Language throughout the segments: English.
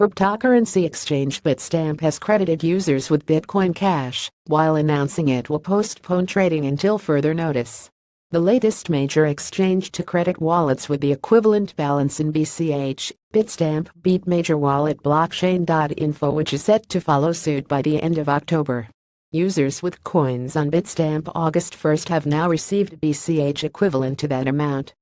cryptocurrency exchange Bitstamp has credited users with Bitcoin Cash, while announcing it will postpone trading until further notice. The latest major exchange to credit wallets with the equivalent balance in BCH, Bitstamp beat major wallet blockchain.info which is set to follow suit by the end of October. Users with coins on Bitstamp August 1st have now received BCH equivalent to that amount.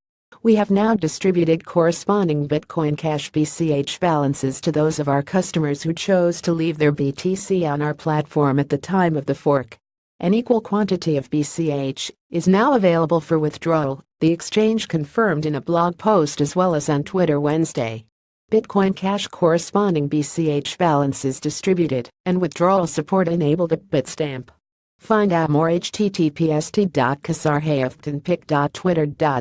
We have now distributed corresponding Bitcoin Cash BCH balances to those of our customers who chose to leave their BTC on our platform at the time of the fork. An equal quantity of BCH is now available for withdrawal, the exchange confirmed in a blog post as well as on Twitter Wednesday. Bitcoin Cash corresponding BCH balances distributed and withdrawal support enabled at Bitstamp. Find out more https t.kasarhaftonpic.twitter.com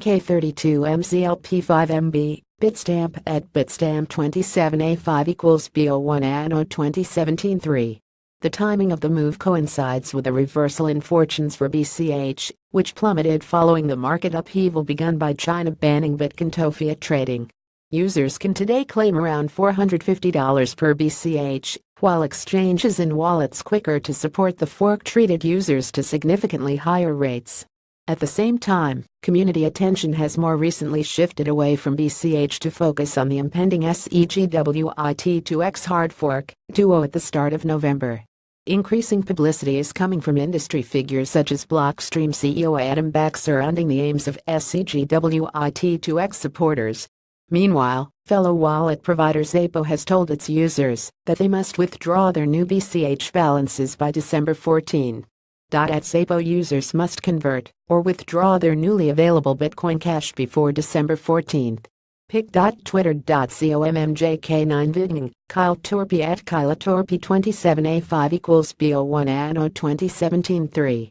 k32mclp5mb, bitstamp at bitstamp27a5 equals bo1 anno 2017-3. The timing of the move coincides with a reversal in fortunes for BCH, which plummeted following the market upheaval begun by China banning Bitcoin trading. Users can today claim around $450 per BCH, while exchanges and wallets quicker to support the fork treated users to significantly higher rates. At the same time, community attention has more recently shifted away from BCH to focus on the impending SEGWIT2X hard fork, duo at the start of November. Increasing publicity is coming from industry figures such as Blockstream CEO Adam Back surrounding the aims of SEGWIT2X supporters, Meanwhile, fellow wallet provider Zapo has told its users that they must withdraw their new BCH balances by December 14. At Zapo, users must convert or withdraw their newly available Bitcoin Cash before December 14. pic.twitter.commjk9 vidning Kyle Torpy at Kyle Torpy 27A5 equals BO1 Anno 2017 3.